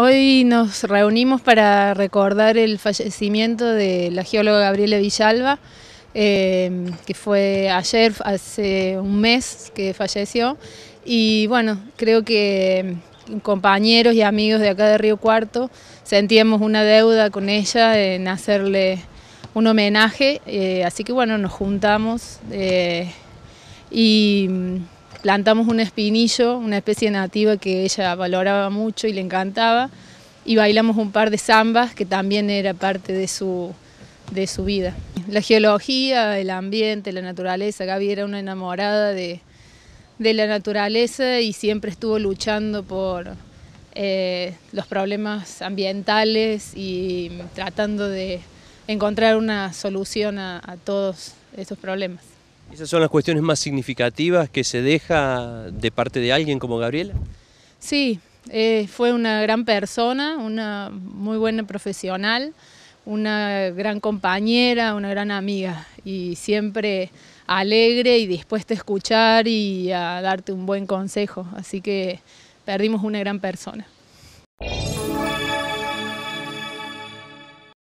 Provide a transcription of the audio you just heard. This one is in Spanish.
Hoy nos reunimos para recordar el fallecimiento de la geóloga Gabriela Villalba, eh, que fue ayer, hace un mes que falleció. Y bueno, creo que mm, compañeros y amigos de acá de Río Cuarto sentíamos una deuda con ella en hacerle un homenaje. Eh, así que bueno, nos juntamos eh, y mm, plantamos un espinillo, una especie nativa que ella valoraba mucho y le encantaba, y bailamos un par de zambas que también era parte de su, vida. La geología, el ambiente, la naturaleza, Gaby era una enamorada de, la naturaleza y siempre estuvo luchando por eh, los problemas ambientales y tratando de encontrar una solución a todos esos problemas. ¿Esas son las cuestiones más significativas que se deja de parte de alguien como Gabriela? Sí, eh, fue una gran persona, una muy buena profesional, una gran compañera, una gran amiga y siempre alegre y dispuesta a escuchar y a darte un buen consejo. Así que perdimos una gran persona.